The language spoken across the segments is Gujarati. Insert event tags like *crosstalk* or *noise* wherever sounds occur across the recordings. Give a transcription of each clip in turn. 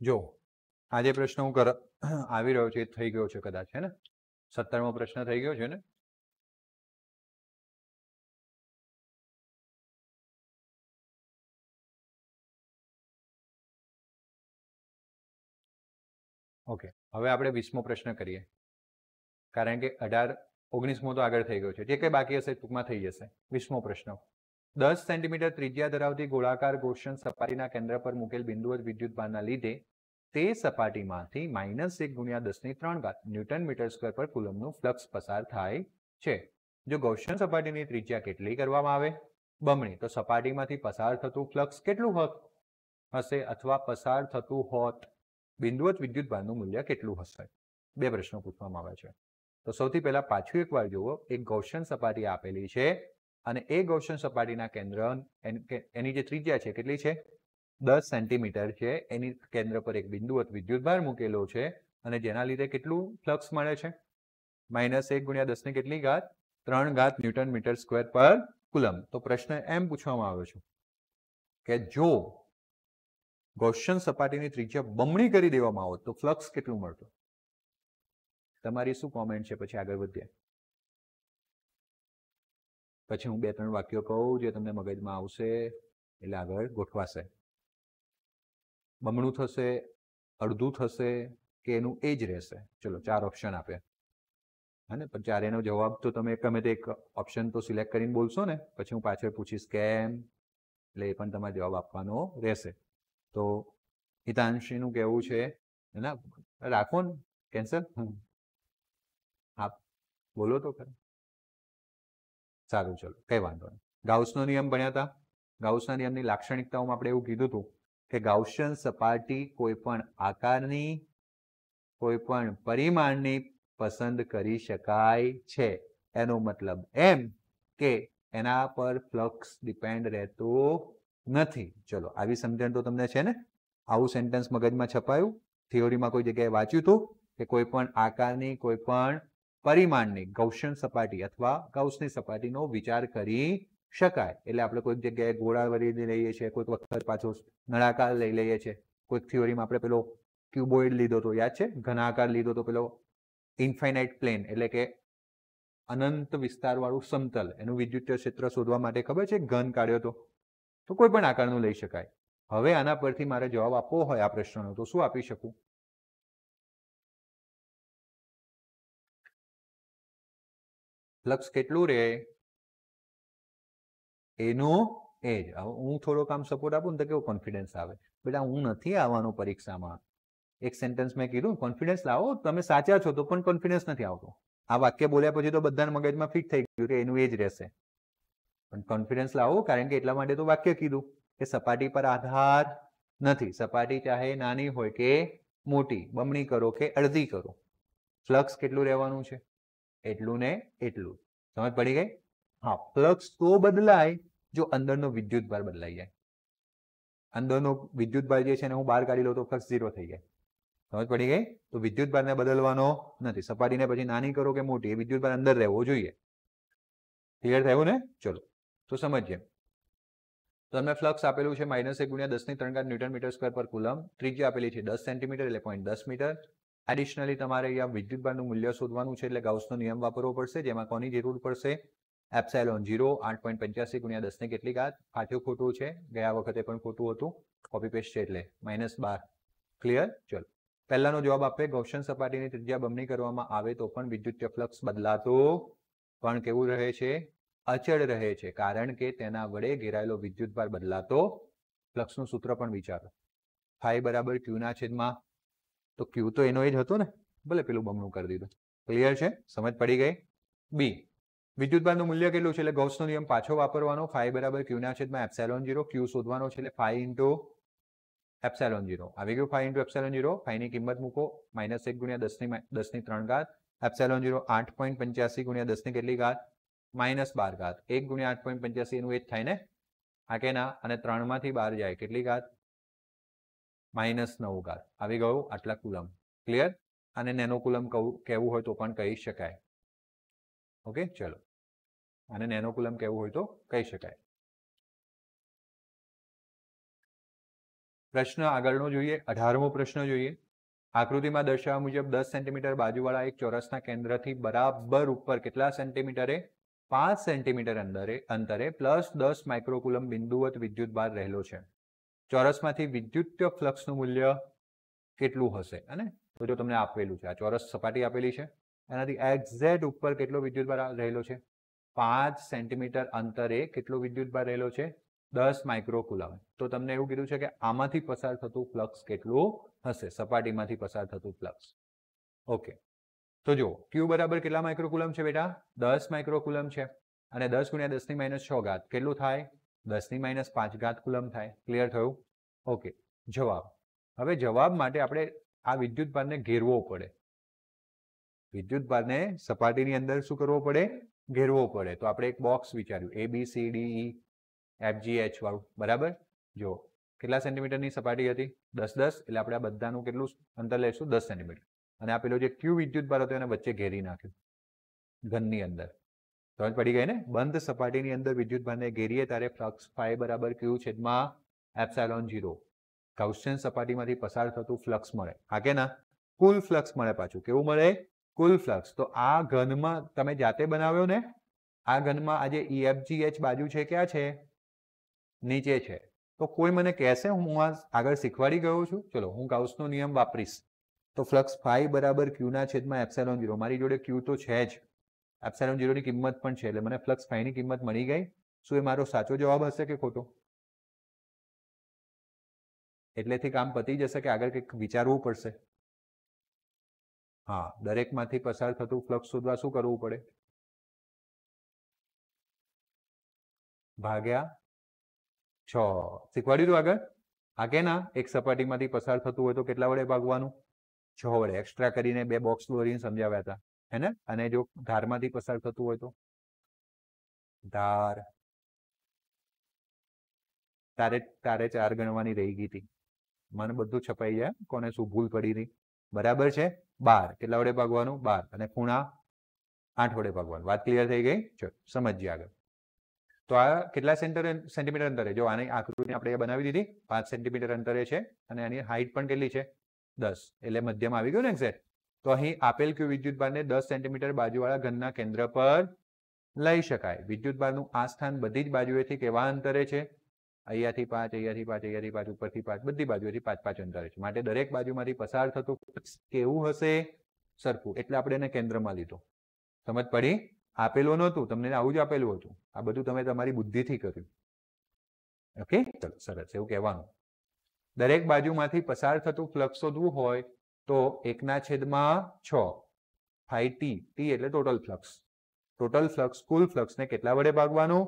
જો આ જે પ્રશ્ન હું કર આવી રહ્યો છું એ થઈ ગયો છે કદાચ હે ને સત્તરમો પ્રશ્ન થઈ ગયો છે ને ઓકે હવે આપણે વીસમો પ્રશ્ન કરીએ કારણ કે અઢાર ઓગણીસમો તો આગળ થઈ ગયો છે જે કંઈ બાકી હશે ટૂંકમાં થઈ જશે વીસમો પ્રશ્ન દસ સેન્ટીમીટર ત્રિજ્યા ધરાવતી ગોળાકાર ગોશન સપાટીના કેન્દ્ર પર મૂકેલ બિંદુવત વિદ્યુતભારના લીધે તે સપાટીમાંથી માઇનસ એક ગુણ્યા દસની ત્રણ ઘાત ન્યૂટન મીટર સ્ક્વેર પર કુલમનું ફ્લક્સ પસાર થાય છે જો ગૌશન સપાટીની ત્રિજ્યા કેટલી કરવામાં આવે બમણી તો સપાટીમાંથી પસાર થતું ફ્લક્સ કેટલું હોત હશે અથવા પસાર થતું હોત બિંદુવત વિદ્યુતભારનું મૂલ્ય કેટલું હશે બે પ્રશ્નો પૂછવામાં આવે છે તો સૌથી પહેલા પાછું એકવાર જુઓ એક ગૌશન સપાટી આપેલી છે અને એ ગૌશન સપાટીના કેન્દ્ર એની જે ત્રિજ્યા છે કેટલી છે દસ સેન્ટીમીટર છે એની કેન્દ્ર પર એક બિંદુ વિદ્યુતભાર મૂકેલો છે અને જેના લીધે કેટલું ફ્લક્સ મળે છે માઇનસ એક ગુણ્યા દસની કેટલી ઘાત ત્રણ ઘાત newton metre square per coulomb તો પ્રશ્ન એમ પૂછવામાં આવ્યો છે કે જો ગૌશન સપાટીની ત્રિજ્યા બમણી કરી દેવામાં આવે તો ફ્લક્સ કેટલું મળતું તમારી શું કોમેન્ટ છે પછી આગળ વધીએ પછી હું બે ત્રણ વાક્યો કહું જે તમને મગજમાં આવશે એટલે આગળ ગોઠવાશે બમણું થશે અડધું થશે કે એનું એ જ રહેશે ચલો ચાર ઓપ્શન આપે અને પણ ચારેનો જવાબ તો તમે ગમે તે એક ઓપ્શન તો સિલેક્ટ કરીને બોલશો ને પછી હું પાછળ પૂછીશ કેમ એટલે એ પણ તમારે જવાબ આપવાનો રહેશે તો હિતાંશીનું કહેવું છે ના રાખો ને કેન્સલ હા બોલો તો ખરા સારું ચલો કંઈ વાંધો નહીં ગાઉસનો નિયમ ભણ્યા હતા ગાઉસના નિયમની લાક્ષણિકતાઓમાં આપણે એવું કીધું હતું કે ગાઉસિયન સપાટી કોઈપણ આકારની કોઈપણ પરિમાણની પસંદ કરી શકાય છે એનો મતલબ એમ કે એના પર ફ્લક્સ ડિપેન્ડ રહેતો નથી ચલો આવી સમજણ તો તમને છે ને આવું સેન્ટેન્સ મગજમાં છપાયું થિયોરીમાં કોઈ જગ્યાએ વાંચ્યું હતું કે કોઈ પણ આકારની કોઈપણ પરિમાણની ગૌશન સપાટી અથવા ગૌસની સપાટીનો વિચાર કરી શકાય એટલે આપણે કોઈક જગ્યાએ ગોળા વરી લઈએ છીએ કોઈક વખત પાછો નળાકાર લઈ લઈએ છીએ કોઈક થિયોરીમાં આપણે પેલો ક્યુબોઇડ લીધો તો યાદ છે ઘનાકાર લીધો તો પેલો ઇન્ફાઇનાઇટ પ્લેન એટલે કે અનંત વિસ્તારવાળું સમતલ એનું વિદ્યુત ક્ષેત્ર શોધવા માટે ખબર છે ઘન કાઢ્યો તો તો કોઈ પણ આકારનું લઈ શકાય હવે આના પરથી મારે જવાબ આપવો હોય આ પ્રશ્નનો તો શું આપી શકું લક્ષ કેટલું રહે એનું એજ જ હું થોડોક આમ સપોર્ટ આપું ને તો કેવો કોન્ફિડન્સ આવે બેટા હું નથી આવવાનો પરીક્ષામાં એક સેન્ટેન્સ મેં કીધું કોન્ફિડન્સ લાવો તમે સાચા છો તો પણ કોન્ફિડન્સ નથી આવતો આ વાક્ય બોલ્યા પછી તો બધાને મગજમાં ફિટ થઈ ગયું કે એનું એ જ રહેશે પણ કોન્ફિડન્સ લાવો કારણ કે એટલા માટે તો વાક્ય કીધું કે સપાટી પર આધાર નથી સપાટી ચાહે નાની હોય કે મોટી બમણી કરો કે અડધી કરો ફ્લક્સ કેટલું રહેવાનું છે એટલું ને એટલું સમજ પડી ગઈ હા ફ્લક્સ તો બદલાય જો અંદરનો વિદ્યુતભાર બદલાઈ જાય અંદરનો વિદ્યુતભાર જે છે એને હું બહાર કાઢી લઉં તો ફ્લક્સ ઝીરો થઈ જાય સમજ પડી ગઈ તો વિદ્યુતભારને બદલવાનો નથી સપાટીને પછી નાની કરો કે મોટી એ વિદ્યુતભાર અંદર રહેવો જોઈએ ક્લિયર થયું ને ચલો તો સમજીએ તમને ફ્લક્સ આપેલું છે માઇનસ એક ગુણ્યા દસની ત્રણ ઘાત newton metre square per coulomb ત્રિજ્યા આપેલી છે દસ સેન્ટીમીટર એટલે પોઈન્ટ દસ મીટર એડિશનલી તમારે અહીંયા વિદ્યુતભારનું મૂલ્ય શોધવાનું છે એટલે ગાઉસનો નિયમ વાપરવો પડશે જેમાં કોની જરૂર પડશે એપ્સાઇલોન ઝીરો આઠ પોઈન્ટ પંચ્યાસી ગુણ્યા દસને કેટલી ઘાત પાઠ્યું ખોટું છે ગયા વખતે પણ ખોટું હતું કોપી પેસ્ટ છે એટલે માઇનસ બાર ક્લિયર ચલો પહેલાનો જવાબ આપે ગૌશન સપાટીની ત્રિજ્યા બમણી કરવામાં આવે તો પણ વિદ્યુતીય ફ્લક્સ બદલાતો પણ કેવું રહે છે અચળ રહે છે કારણ કે તેના વડે ઘેરાયેલો વિદ્યુતભાર બદલાતો ફ્લક્સનું સૂત્ર પણ વિચારો ફાઈ બરાબર ક્યુના છેદમાં તો ક્યુ તો એનો એ જ હતો ને ભલે પેલું બમણું કરી દીધું ક્લિયર છે સમજ પડી ગઈ બી વિદ્યુતભારનું મૂલ્ય કેટલું છે એટલે ગૌસનો નિયમ પાછો વાપરવાનો ફાઈ બરાબર ક્યુના છેદમાં એપ્સેલોન જીરો ક્યુ શોધવાનો છે એટલે ફાઈ ઇન્ટુ એપ્સેલોન જીરો આવી ગયું ફાઈ ઇન્ટુ એપ્સેલોન જીરો ફાઈની કિંમત મૂકો માઇનસ એક ગુણ્યા દસની દસની ત્રણ ઘાત એપ્સેલોન જીરો આઠ પોઈન્ટ પંચ્યાસી ગુણ્યા દસની કેટલી ઘાત માઇનસ બાર ઘાત એક ગુણ્યા આઠ પોઈન્ટ પંચ્યાસી એનું એ જ થાય ને આ કે ના અને ત્રણમાંથી બાર જાય કેટલી ઘાત માઇનસ નવ ઘાત આવી ગયું આટલા કુલમ ક્લિયર અને નેનોકુલમ કહું કહેવું હોય તો પણ કહી શકાય ઓકે ચલો અને નેનોકુલમ કુલમ કહેવું હોય તો કહી શકાય પ્રશ્ન આગળનો જોઈએ અઢારમો પ્રશ્ન જોઈએ આકૃતિમાં દર્શાવ્યા મુજબ દસ સેન્ટીમીટર બાજુવાળા એક ચોરસના કેન્દ્રથી બરાબર ઉપર કેટલા સેન્ટીમીટરે પાંચ સેન્ટીમીટર અંદરે અંતરે પ્લસ દસ માઇક્રોકુલમ બિંદુવત વિદ્યુતભાર રહેલો છે ચોરસમાંથી વિદ્યુતીય ફ્લક્સનું મૂલ્ય કેટલું હશે અને તો જો તમને આપેલું છે આ ચોરસ સપાટી આપેલી છે એનાથી એક્ઝેટ ઉપર કેટલો વિદ્યુતભાર રહેલો છે પાંચ સેન્ટીમીટર અંતરે કેટલો વિદ્યુતભાર રહેલો છે દસ માઇક્રોકુલમ તો તમને એવું કીધું છે કે આમાંથી પસાર થતું ફ્લક્સ કેટલું હશે સપાટીમાંથી પસાર થતું ફ્લક્સ ઓકે તો જુઓ ક્યુ બરાબર કેટલા માઇક્રોકુલમ છે બેટા દસ માઇક્રોકુલમ છે અને દસ ગુણ્યા દસની માઇનસ છ ઘાત કેટલું થાય દસની માઇનસ પાંચ ઘાત કુલમ થાય ક્લિયર થયું ઓકે જવાબ હવે જવાબ માટે આપણે આ વિદ્યુત ભારને ઘેરવો પડે વિદ્યુત ભારને સપાટીની અંદર શું કરવો પડે ઘેરવો પડે તો આપણે એક બોક્સ વિચાર્યું A B C D F G H વાળું બરાબર જો કેટલા સેન્ટીમીટરની સપાટી હતી દસ દસ એટલે આપણે આ બધાનું કેટલું અંતર લઈશું દસ સેન્ટીમીટર અને આ પેલો જે ક્યુ વિદ્યુત ભાર હતો એને વચ્ચે ઘેરી નાખ્યું ઘનની અંદર સમજ પડી ગઈ ને બંધ સપાટીની અંદર વિદ્યુત વિદ્યુતભારને ઘેરીએ ત્યારે ફ્લક્સ ફાઈ બરાબર ક્યુ છેદમાં એપ્સાલોન ઝીરો ગૌસિયન સપાટીમાંથી પસાર થતું ફ્લક્સ મળે હા કે ના કુલ ફ્લક્સ મળે પાછું કેવું મળે કુલ ફ્લક્સ તો આ ઘનમાં તમે જાતે બનાવ્યો ને આ ઘનમાં આજે ઈએફજીએચ e બાજુ છે ક્યાં છે નીચે છે તો કોઈ મને કહેશે હું આ આગળ શીખવાડી ગયો છું ચલો હું ગાઉસનો નિયમ વાપરીશ તો ફ્લક્સ ફાઈ બરાબર ક્યુના છેદમાં એપ્સેલોન ઝીરો મારી જોડે ક્યુ તો છે જ એપ્સાઇલોન જીરોની કિંમત પણ છે એટલે મને ફ્લક્સ ફાઈની કિંમત મળી ગઈ શું એ મારો સાચો જવાબ હશે કે ખોટો એટલેથી કામ પતી જશે કે આગળ કંઈક વિચારવું પડશે હા દરેકમાંથી પસાર થતું ફ્લક્સ શોધવા શું કરવું પડે ભાગ્યા છ શીખવાડ્યું હતું આગળ હા કે ના એક સપાટીમાંથી પસાર થતું હોય તો કેટલા વડે ભાગવાનું છ વડે એક્સ્ટ્રા કરીને બે બોક્સ દોરીને સમજાવ્યા હતા હે ને અને જો ધારમાંથી પસાર થતું હોય તો ધાર તારે તારે ચાર ગણવાની રહી ગઈ હતી મને બધું છપાઈ જાય કોને શું ભૂલ પડી હતી બરાબર છે બાર કેટલા વડે ભાગવાનું બાર અને ખૂણા આઠ વડે ભાગવાનું વાત ક્લિયર થઈ ગઈ ચલો સમજીએ આગળ તો આ કેટલા સેન્ટર સેન્ટીમીટર અંતરે જો આની આકૃતિ આપણે બનાવી દીધી પાંચ સેન્ટીમીટર અંતરે છે અને આની હાઈટ પણ કેટલી છે દસ એટલે મધ્યમાં આવી ગયું ને એક્ઝેક્ટ તો અહીં આપેલ કયું વિદ્યુત બારને દસ સેન્ટીમીટર બાજુવાળા ઘનના કેન્દ્ર પર લઈ શકાય વિદ્યુત બારનું આ સ્થાન બધી જ બાજુએથી કેવા અંતરે છે અહીંયાથી પાંચ અહીંયાથી પાંચ અહીંયાથી પાંચ ઉપરથી પાંચ બધી બાજુએથી પાંચ પાંચ અંતરે છે માટે દરેક બાજુમાંથી પસાર થતું કેવું હશે સરખું એટલે આપણે એને કેન્દ્રમાં લીધો સમજ પડી આપેલું નહોતું તમને આવું જ આપેલું હતું આ બધું તમે તમારી બુદ્ધિથી કર્યું ઓકે ચલો સરસ એવું કહેવાનું દરેક બાજુમાંથી પસાર થતું ફ્લક્સ શોધવું હોય તો એકના છેદમાં છ ફાઈ ટી ટી એટલે ટોટલ ફ્લક્સ ટોટલ ફ્લક્સ કુલ ફ્લક્સને કેટલા વડે ભાગવાનું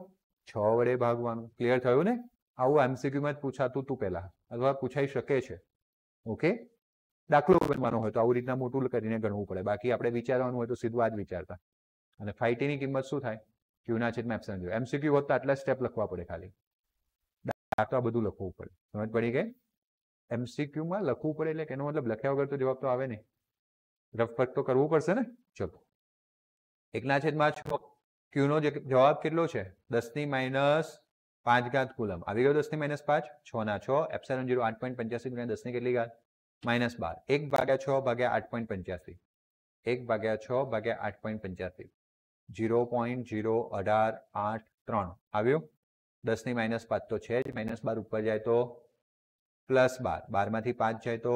છ વડે ભાગવાનું ક્લિયર થયું ને આવું એમસીક્યુમાં જ પૂછાતું તું પહેલા અથવા પૂછાઈ શકે છે ઓકે દાખલો ગણવાનો હોય તો આવી રીતના મોટું કરીને ગણવું પડે બાકી આપણે વિચારવાનું હોય તો સીધું આ જ વિચારતા અને ફાઈટીની કિંમત શું થાય ક્યુના છેદમાં એપ્સન એમસીક્યુ હોત તો આટલા સ્ટેપ લખવા પડે ખાલી આટલા બધું લખવું પડે સમજ પડી ગઈ એમસીક્યુમાં લખવું પડે એટલે એનો મતલબ લખ્યા વગર તો જવાબ તો આવે નહીં રફપટ તો કરવું પડશે ને ચલો એકના છેદમાં છ ક્યુનો જવાબ કેટલો છે દસની માઇનસ પાંચ ઘાત કુલમ આવી ગયો દસની માઇનસ પાંચ છ ના છ એપ્સેલન જીરો આઠ પોઈન્ટ પંચ્યાસી ગુણ્યા દસની કેટલી ઘાત માઇનસ બાર એક ભાગ્યા છ ભાગ્યા આઠ પોઈન્ટ પંચ્યાસી એક ભાગ્યા છ ભાગ્યા આઠ પોઈન્ટ પંચ્યાસી જીરો પોઈન્ટ જીરો અઢાર આઠ ત્રણ આવ્યું દસની માઇનસ પાંચ તો છે જ માઇનસ બાર ઉપર જાય તો પ્લસ બાર બારમાંથી પાંચ જાય તો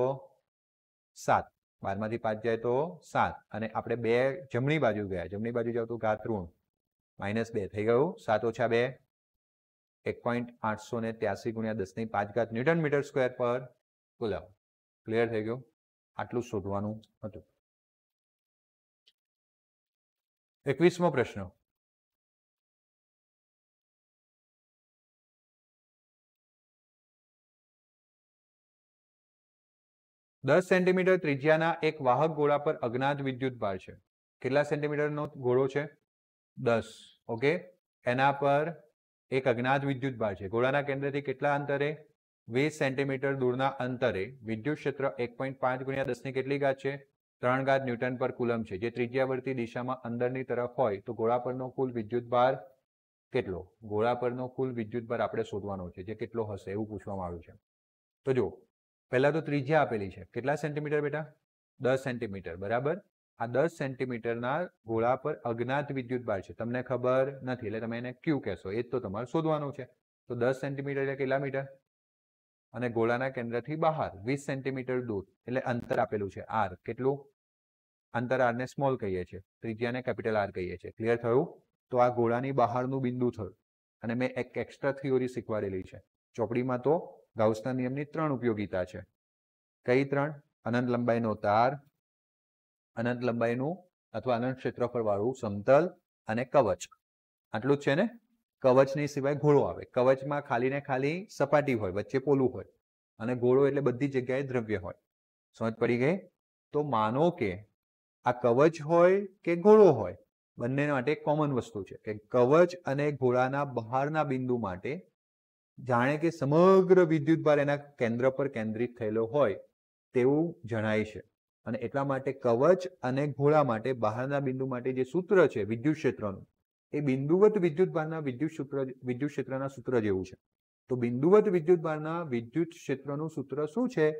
સાત બારમાંથી પાંચ જાય તો સાત અને આપણે બે જમણી બાજુ ગયા જમણી બાજુ જાવ તો ઘાત ઋણ માઇનસ બે થઈ ગયું સાત ઓછા બે એક પોઈન્ટ આઠસો ને ત્યાસી ગુણ્યા દસની પાંચ ઘાત newton metre square per coulomb clear થઈ ગયું આટલું શોધવાનું હતું એકવીસમો પ્રશ્ન દસ સેન્ટીમીટર ત્રિજ્યાના એક વાહક ગોળા પર અજ્ઞાત વિદ્યુત ભાર છે કેટલા સેન્ટીમીટરનો ગોળો છે દસ ઓકે એના પર એક અજ્ઞાત વિદ્યુત ભાર છે ગોળાના કેન્દ્રથી કેટલા અંતરે વીસ સેન્ટીમીટર દૂરના અંતરે વિદ્યુત ક્ષેત્ર એક પોઈન્ટ પાંચ ગુણ્યા દસની કેટલી ગાત છે ત્રણ ગાત ન્યૂટન પર કુલમ છે જે ત્રિજ્યાવર્તી દિશામાં અંદરની તરફ હોય તો ગોળા પરનો કુલ વિદ્યુત ભાર કેટલો ગોળા પરનો કુલ વિદ્યુત ભાર આપણે શોધવાનો છે જે કેટલો હશે એવું પૂછવામાં આવ્યું છે તો જો પહેલાં તો ત્રિજ્યા આપેલી છે કેટલા સેન્ટીમીટર બેટા દસ સેન્ટીમીટર બરાબર આ દસ સેન્ટીમીટરના ગોળા પર અજ્ઞાત વિદ્યુત બાર છે તમને ખબર નથી એટલે તમે એને ક્યુ કહેશો એ જ તો તમારે શોધવાનું છે તો દસ સેન્ટીમીટર એટલે કેટલા મીટર અને ગોળાના કેન્દ્રથી બહાર વીસ સેન્ટીમીટર દૂર એટલે અંતર આપેલું છે આર કેટલું અંતર આરને સ્મોલ કહીએ છીએ ત્રિજ્યાને કેપિટલ આર કહીએ છીએ ક્લિયર થયું તો આ ગોળાની બહારનું બિંદુ થયું અને મેં એક એક્સ્ટ્રા થિયોરી શીખવાડેલી છે ચોપડીમાં તો ગાઉસના નિયમની ત્રણ ઉપયોગીતા છે કઈ ત્રણ અનંત લંબાઈનો તાર અનંત લંબાઈનું અથવા અનંત ક્ષેત્રફળવાળું સમતલ અને કવચ આટલું જ છે ને કવચની સિવાય ઘોળો આવે કવચમાં ખાલી ને ખાલી સપાટી હોય વચ્ચે પોલું હોય અને ઘોળો એટલે બધી જગ્યાએ દ્રવ્ય હોય સમજ પડી ગઈ તો માનો કે આ કવચ હોય કે ઘોળો હોય બંને માટે કોમન વસ્તુ છે કે કવચ અને ઘોળાના બહારના બિંદુ માટે જાણે કે સમગ્ર વિદ્યુતભાર એના કેન્દ્ર પર કેન્દ્રિત થયેલો હોય તેવું જણાય છે અને એટલા માટે કવચ અને ઘોળા માટે બહારના બિંદુ માટે જે સૂત્ર છે વિદ્યુત ક્ષેત્રનું એ બિંદુવત વિદ્યુતભારના વિદ્યુત સૂત્ર વિદ્યુત ક્ષેત્રના સૂત્ર જેવું છે તો બિંદુવત વિદ્યુતભારના વિદ્યુત ક્ષેત્રનું સૂત્ર શું છે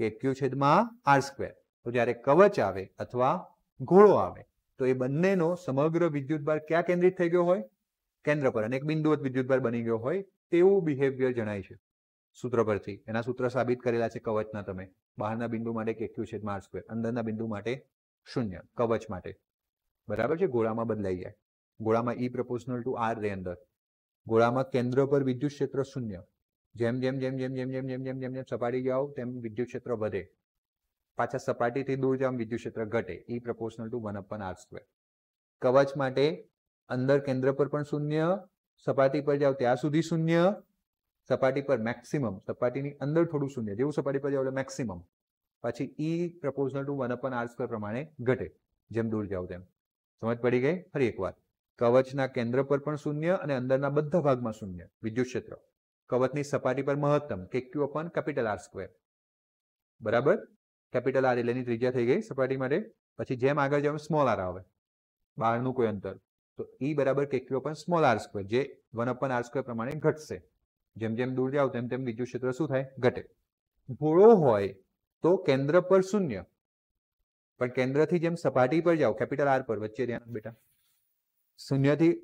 કે ક્યુ છેદમાં આર સ્ક્વેર તો જ્યારે કવચ આવે અથવા ઘોળો આવે તો એ બંનેનો સમગ્ર વિદ્યુતભાર ક્યાં કેન્દ્રિત થઈ ગયો હોય કેન્દ્ર પર અને એક બિંદુવત વિદ્યુતભાર બની ગયો હોય તેવું બિહેવિયર જણાય છે સૂત્ર પરથી એના સૂત્ર સાબિત કરેલા છે કવચના તમે બહારના બિંદુ માટે એક છે માર સ્ક્વેર અંદરના બિંદુ માટે શૂન્ય કવચ માટે બરાબર છે ગોળામાં બદલાઈ જાય ગોળામાં ઈ પ્રપોર્શનલ ટુ આર રે અંદર ગોળામાં કેન્દ્ર પર વિદ્યુત ક્ષેત્ર શૂન્ય જેમ જેમ જેમ જેમ જેમ જેમ જેમ જેમ જેમ જેમ સપાટી જાઓ તેમ વિદ્યુત ક્ષેત્ર વધે પાછા સપાટીથી દૂર જાવ વિદ્યુત ક્ષેત્ર ઘટે E proportional to one upon R square કવચ માટે અંદર કેન્દ્ર પર પણ શૂન્ય સપાટી પર જાઓ ત્યાં સુધી શૂન્ય સપાટી પર મેક્સિમમ સપાટીની અંદર થોડું શૂન્ય જેવું સપાટી પર જાઓ એટલે મેક્સિમમ પછી E proportional to one upon R square પ્રમાણે ઘટે જેમ દૂર જાઓ તેમ સમજ પડી ગઈ ફરી એકવાર કવચના કેન્દ્ર પર પણ શૂન્ય અને અંદરના બધા ભાગમાં શૂન્ય વિદ્યુત ક્ષેત્ર કવચની સપાટી પર મહત્તમ k q upon capital R square બરાબર કેપિટલ આર એટલેની ત્રિજ્યા થઈ ગઈ સપાટી માટે પછી જેમ આગળ જાવ સ્મોલ આર આવે બહારનું કોઈ અંતર તો ઈ બરાબર k q upon small R square જે વન અપન આર સ્ક્વેર પ્રમાણે ઘટશે જેમ જેમ દૂર જાઓ તેમ તેમ વિદ્યુત ક્ષેત્ર શું થાય ઘટે ગોળો હોય તો કેન્દ્ર પર શૂન્ય પણ કેન્દ્રથી જેમ સપાટી પર જાઓ કેપિટલ આર પર વચ્ચે ધ્યાન બેટા શૂન્યથી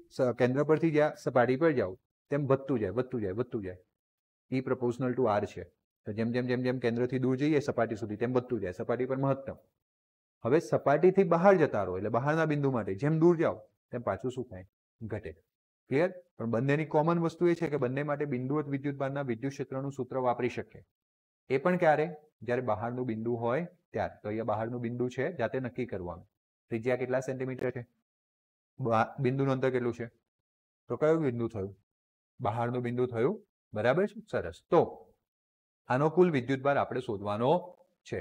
કેન્દ્ર પરથી જ્યાં સપાટી પર જાઓ તેમ વધતું જાય વધતું જાય વધતું જાય ઈ પ્રપોઝનલ ટુ આર છે તો જેમ જેમ જેમ જેમ કેન્દ્રથી દૂર જઈએ સપાટી સુધી તેમ વધતું જાય સપાટી પર મહત્તમ હવે સપાટીથી બહાર જતા રહો એટલે બહારના બિંદુ માટે જેમ દૂર જાઓ તેમ પાછું શું થાય ઘટે ક્લિયર પણ બંનેની કોમન વસ્તુ એ છે કે બંને માટે બિંદુવત વિદ્યુતભારના વિદ્યુત ક્ષેત્રનું સૂત્ર વાપરી શકીએ એ પણ ક્યારે જ્યારે બહારનું બિંદુ હોય ત્યારે તો અહીંયા બહારનું બિંદુ છે જાતે નક્કી કરવાનું ત્રિજ્યા કેટલા સેન્ટીમીટર છે બિંદુનું અંતર કેટલું છે તો કયું બિંદુ થયું બહારનું બિંદુ થયું બરાબર છે સરસ તો આનો કુલ વિદ્યુત ભાર આપણે શોધવાનો છે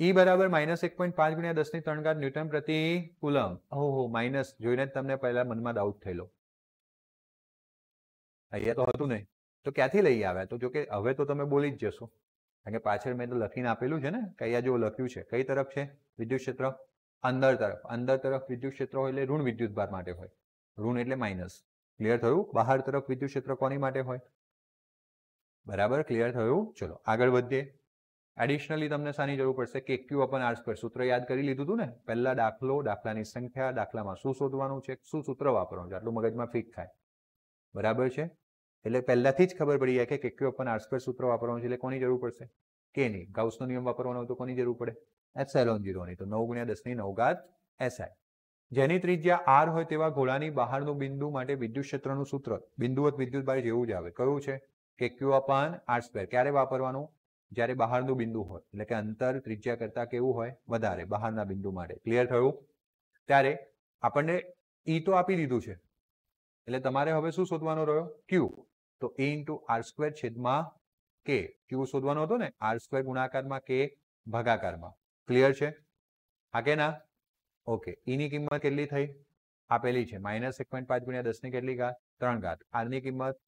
ઈ e બરાબર માઇનસ એક પોઈન્ટ પાંચ ગુણ્યા દસની ત્રણ ઘાત ન્યૂટન પ્રતિ કુલમ ઓહો માઇનસ જોઈને જ તમને પહેલા મનમાં ડાઉટ થયેલો અહીંયા તો હતું નહીં તો ક્યાંથી લઈ આવ્યા તો જોકે હવે તો તમે બોલી જ જશો કારણ કે પાછળ મેં તો લખીને આપેલું છે ને કયા જેવું લખ્યું છે કઈ તરફ છે વિદ્યુત ક્ષેત્ર અંદર તરફ અંદર તરફ વિદ્યુત ક્ષેત્ર હોય એટલે ઋણ વિદ્યુત ભાર માટે હોય ઋણ એટલે માઇનસ ક્લિયર થયું બહાર તરફ વિદ્યુત ક્ષેત્ર કોની માટે હોય બરાબર ક્લિયર થયું ચલો આગળ વધીએ એડિશનલી તમને શાની જરૂર પડશે કે ક્યુ અપન આર સ્ક્વેર સૂત્ર યાદ કરી લીધું હતું ને પહેલા દાખલો દાખલાની સંખ્યા દાખલામાં શું શોધવાનું છે શું સૂત્ર વાપરવાનું છે આટલું મગજમાં ફિટ થાય બરાબર છે એટલે પહેલાથી જ ખબર પડી જાય કે ક્યુ અપન આર સ્ક્વેર સૂત્ર વાપરવાનું છે એટલે કોની જરૂર પડશે કે નહીં ગાઉસનો નિયમ વાપરવાનો તો કોની જરૂર પડે એપ્સાઇલોન જીરોની તો નવ ગુણ્યા દસની નવઘાત એસઆઈ જેની ત્રિજ્યા આર હોય તેવા ગોળાની બહારનું બિંદુ માટે વિદ્યુત ક્ષેત્રનું સૂત્ર બિંદુવત વિદ્યુત બાય જેવું જ આવે કયું છે કે ક્યુ અપાન આર સ્ક્વેર ક્યારે વાપરવાનું જ્યારે બહારનું બિંદુ હોય એટલે કે અંતર ત્રિજ્યા કરતાં કેવું હોય વધારે બહારના બિંદુ માટે ક્લિયર થયું ત્યારે આપણને ઈ e તો આપી દીધું છે એટલે તમારે હવે શું શોધવાનો રહ્યો ક્યુ તો એ ઇન્ટુ આર સ્ક્વેર છેદમાં કે ક્યુ શોધવાનો હતો ને આર સ્ક્વેર ગુણાકારમાં કે ભાગાકારમાં ક્લિયર છે હા કે ના ઓકે ઈની e કિંમત કેટલી થઈ આપેલી છે માઇનસ એક પોઈન્ટ પાંચ ગુણ્યા દસની કેટલી ઘાત ત્રણ ઘાત આરની કિંમત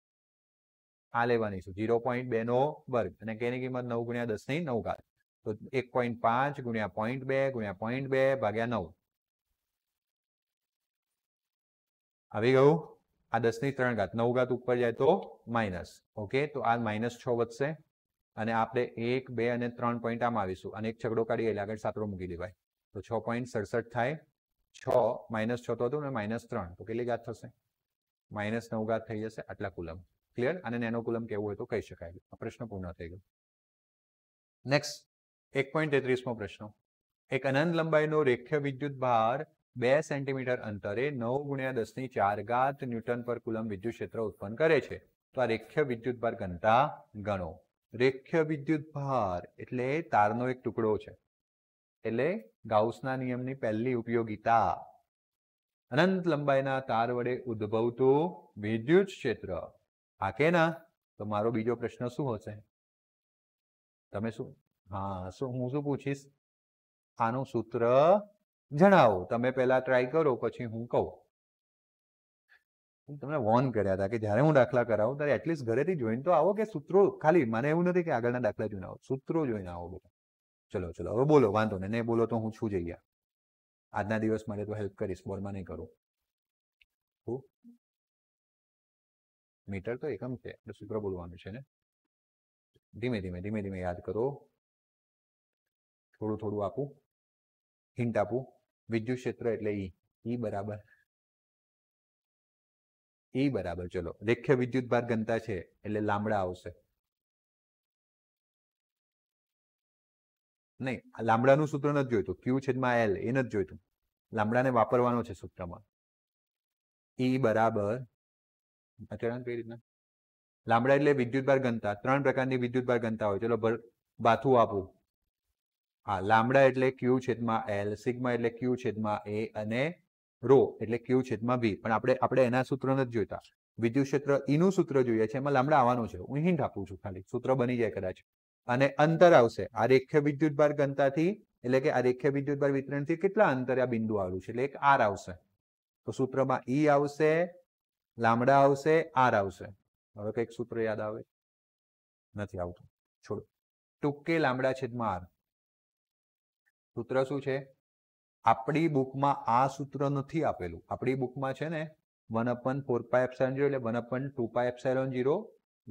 આ લેવાની છું ઝીરો પોઈન્ટ બે નો વર્ગ અને કેની કિંમત નવ ગુણ્યા દસ ની નવ ઘાત તો એક પોઈન્ટ પાંચ ગુણ્યા પોઈન્ટ બે ગુણ્યા પોઈન્ટ બે ભાગ્યા નવ આવી ગયું આ દસ ની ત્રણ ઘાત નવ ઘાત ઉપર જાય તો માઇનસ ઓકે તો આ માઇનસ છ વધશે અને આપણે એક બે અને ત્રણ પોઈન્ટ આમાં આવીશું અને એક છગડો કાઢી એટલે આગળ સાતરો મૂકી દેવાય તો છ પોઈન્ટ સડસઠ થાય છ માઇનસ છ તો હતું ને માઇનસ ત્રણ તો કેટલી ઘાત થશે માઇનસ નવ ઘાત થઈ જશે આટલા કુલમ ક્લિયર અને નેનોકુલમ કહેવું હોય તો કહી શકાય આ પ્રશ્ન પૂર્ણ થઈ ગયો નેક્સ્ટ એક પોઈન્ટ તેત્રીસમો પ્રશ્ન એક અનંત લંબાઈનો રેખ્ય વિદ્યુત ભાર બે સેન્ટીમીટર અંતરે નવ ગુણ્યા દસની ચાર ઘાત ન્યૂટન પર કુલમ વિદ્યુત ક્ષેત્ર ઉત્પન્ન કરે છે તો આ રેખ્ય વિદ્યુત ભાર ઘનતા ગણો રેખ્ય વિદ્યુત ભાર એટલે તારનો એક ટુકડો છે એટલે ગાઉસના નિયમની પહેલી ઉપયોગીતા અનંત લંબાઈના તાર વડે ઉદ્ભવતું વિદ્યુત ક્ષેત્ર હા કે ના તો મારો બીજો પ્રશ્ન શું હશે તમે શું હા શું હું શું પૂછીશ આનું સૂત્ર જણાવો તમે પહેલા ટ્રાય કરો પછી હું કહું તમને વોર્ન કર્યા હતા કે જ્યારે હું દાખલા કરાવું ત્યારે એટલીસ્ટ ઘરેથી જોઈને તો આવો કે સૂત્રો ખાલી મને એવું નથી કે આગળના દાખલા જોઈને આવો સૂત્રો જોઈને આવો બધા ચલો ચલો હવે બોલો વાંધો ને નહીં બોલો તો હું છું જઈ ગયા આજના દિવસ માટે તો હેલ્પ કરીશ બોરમાં નહીં કરું મીટર તો એકમ છે એટલે સૂત્ર બોલવાનું છે ને ધીમે ધીમે ધીમે ધીમે યાદ કરો થોડું થોડું આપું હિન્ટ આપું વિદ્યુત ક્ષેત્ર એટલે ઈ e. ઈ e બરાબર ઈ e બરાબર ચલો રેખ્ય વિદ્યુત ભાર ઘનતા છે એટલે લાંબડા આવશે નહીં લાંબડાનું સૂત્ર નથી જોઈતું ક્યુ છેદમાં એલ એ નથી જોઈતું લાંબડાને વાપરવાનો છે સૂત્રમાં ઈ બરાબર અથડાણ કઈ રીતના લાંબડા એટલે વિદ્યુતભાર ઘનતા ત્રણ પ્રકારની વિદ્યુતભાર ઘનતા હોય ચલો બાથું આપું હા લાંબડા એટલે ક્યુ છેદમાં એલ સિગ્મા એટલે ક્યુ છેદમાં એ અને રો એટલે ક્યુ છેદમાં બી પણ આપણે આપણે એના સૂત્ર નથી જોઈતા વિદ્યુત ક્ષેત્ર ઈનું e સૂત્ર જોઈએ છે એમાં લાંબડા આવવાનું છે હું હિન્ટ આપું છું ખાલી સૂત્ર બની જાય કદાચ અને અંતર આવશે આ રેખ્ય વિદ્યુતભાર ઘનતાથી એટલે કે આ રેખ્ય વિદ્યુતભાર વિતરણથી કેટલા અંતર આ બિંદુ આવેલું છે એટલે એક આર આવશે તો સૂત્રમાં ઈ e આવશે લાંબડા આવશે આર આવશે હવે કંઈક સૂત્ર યાદ આવે નથી આવતું છોડો ટૂંકે લાંબડા છેદમાં આર સૂત્ર શું છે આપણી બુકમાં આ સૂત્ર નથી આપેલું આપણી બુકમાં છે ને one upon four pi epsilon zero એટલે one upon two pi epsilon zero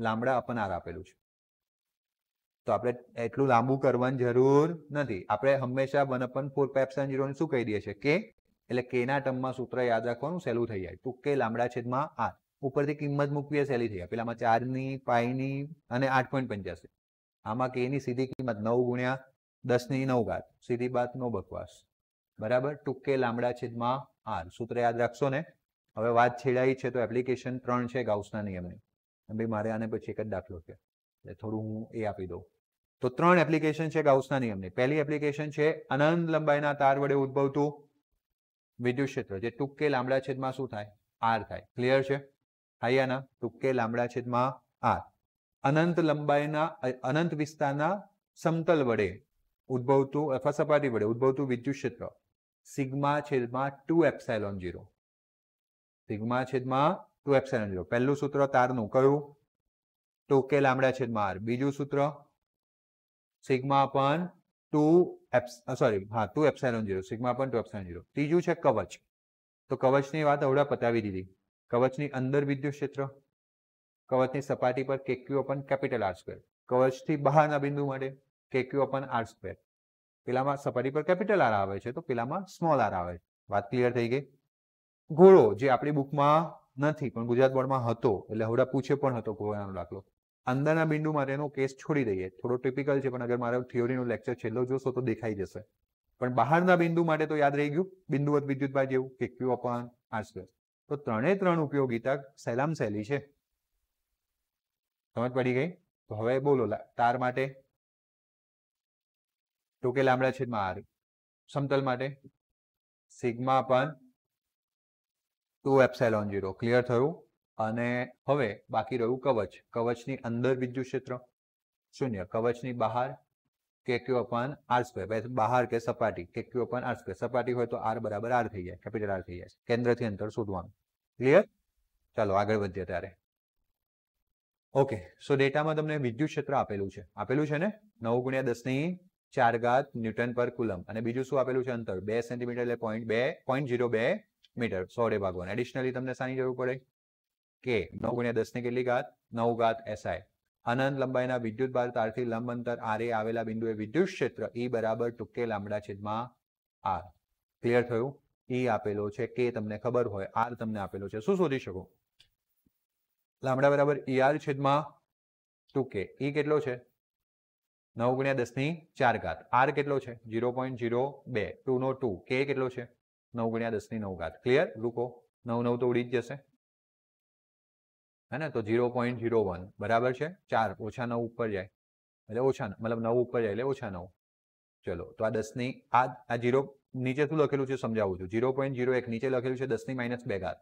lambda upon R આપેલું છે તો આપણે એટલું લાંબુ કરવાની જરૂર નથી આપણે હંમેશા one upon four pi epsilon જીરોને શું કહી દઈએ છીએ કે એટલે કેના ટર્મમાં સૂત્ર યાદ રાખવાનું સહેલું થઈ જાય તો કે લાંબડા છેદમાં આર ઉપરથી કિંમત મૂકવી એ સહેલી થઈ જાય પેલામાં ચારની પાઈની અને આઠ પોઈન્ટ પંચ્યાસી આમાં કેની સીધી કિંમત નવ ગુણ્યા દસની નવ ઘાત સીધી બાત નો બકવાસ બરાબર ટૂંકે લાંબડા છેદમાં આર સૂત્ર યાદ રાખશો ને હવે વાત છેડાઈ છે તો એપ્લિકેશન ત્રણ છે ગાઉસના નિયમની ભાઈ મારે આને પછી એક જ દાખલો કે થોડું હું એ આપી દઉં તો ત્રણ એપ્લિકેશન છે ગાઉસના નિયમની પહેલી એપ્લિકેશન છે અનંત લંબાઈના તાર વડે ઉદ્ભવતું વિદ્યુત ક્ષેત્ર જે ટૂંકે લાંબડા છેદમાં શું થાય આર થાય ક્લિયર છે હાયાના ટૂંકે લાંબડા છેદમાં આર અનંત લંબાઈના અનંત વિસ્તારના સમતલ વડે ઉદ્ભવતું અથવા સપાટી વડે ઉદ્ભવતું વિદ્યુત ક્ષેત્ર સિગ્મા છેદમાં ટુ એપ્સાઇલોન જીરો સિગ્મા છેદમાં ટુ એપ્સાઇલોન જીરો પહેલું સૂત્ર તારનું કયું ટૂંકે લાંબડા છેદમાં આર બીજું સૂત્ર સિગ્મા પણ ટુ સોરી હા ટુ એપ્સાયલોન ઝીરો સિગ્મા પણ ટુ એપ્સાયલોન ઝીરો ત્રીજું છે કવચ તો કવચની વાત અવડા પતાવી દીધી કવચની અંદર વિદ્યુત ક્ષેત્ર કવચની સપાટી પર k q upon capital R square કવચથી બહારના બિંદુ માટે કેક્યુ અપન આર સ્ક્વેર પેલામાં સપાટી પર કેપિટલ આર આવે છે તો પેલામાં સ્મોલ આર આવે છે વાત ક્લિયર થઈ ગઈ ઘોડો જે આપણી બુકમાં નથી પણ ગુજરાત બોર્ડમાં હતો એટલે હવડા પૂછે પણ હતો ઘોડાનો દાખલો અંદરના બિંદુ માટેનો કેસ છોડી દઈએ થોડો ટિપિકલ છે પણ અગર મારો થિયોરીનો લેક્ચર છેલ્લો જોશો તો દેખાઈ જશે પણ બહારના બિંદુ માટે તો યાદ રહી ગયું બિંદુવત વિદ્યુતભાઈ જેવું કે ક્યુ અપન આર સ્ક્વેર તો ત્રણે ત્રણ ઉપયોગીતા સહેલામ સહેલી છે સમજ પડી ગઈ તો હવે બોલો તાર માટે ટોકે લાંબડા છેદમાં આર સમતલ માટે sigma upon two epsilon zero clear થયું અને હવે બાકી રહ્યું કવચ કવચની અંદર વિદ્યુત ક્ષેત્ર શૂન્ય કવચની બહાર કે ક્યુ અપન આર સ્ક્વેર બહાર કે સપાટી કે ક્યુ અપન આર સ્ક્વેર સપાટી હોય તો આર બરાબર આર થઈ જાય કેપિટલ આર થઈ જાય કેન્દ્રથી અંતર શોધવાનું ક્લિયર ચાલો આગળ વધીએ ત્યારે ઓકે સો ડેટામાં તમને વિદ્યુત ક્ષેત્ર આપેલું છે આપેલું છે ને નવ ગુણ્યા દસની ચાર ઘાત ન્યૂટન પર કુલમ અને બીજું શું આપેલું છે અંતર બે સેન્ટીમીટર એટલે પોઈન્ટ બે પોઈન્ટ જીરો બે મીટર સોરે ભાગવાનું એડિશનલી તમને શાની જરૂર પડે કે નવ ગુણ્યા દસની કેટલી ઘાત નવ ઘાત એસઆઈ અનંત લંબાઈના વિદ્યુત બાર તારથી લંબ અંતર આરે આવેલા બિંદુએ વિદ્યુત ક્ષેત્ર ઈ e બરાબર ટૂંકે લાંબડા છેદમાં આર ક્લિયર થયું ઈ e આપેલો છે કે તમને ખબર હોય આર તમને આપેલો છે શું શોધી શકો લાંબડા બરાબર ઈ e આર છેદમાં ટુ કે ઈ કેટલો છે નવ ગુણ્યા દસની ચાર ઘાત આર કેટલો છે ઝીરો પોઈન્ટ ઝીરો બે ટુ નો ટુ કે કેટલો છે નવ ગુણ્યા દસની નવ ઘાત ક્લિયર રૂકો નવ નવ તો ઉડી જ જશે હે ને તો ઝીરો પોઈન્ટ ઝીરો વન બરાબર છે ચાર ઓછા નવ ઉપર જાય એટલે ઓછા મતલબ નવ ઉપર જાય એટલે ઓછા નવ ચલો તો આ દસની આ આ ઝીરો નીચે શું લખેલું છે સમજાવું છું ઝીરો પોઈન્ટ ઝીરો એક નીચે લખેલું છે દસની માઇનસ બે ઘાત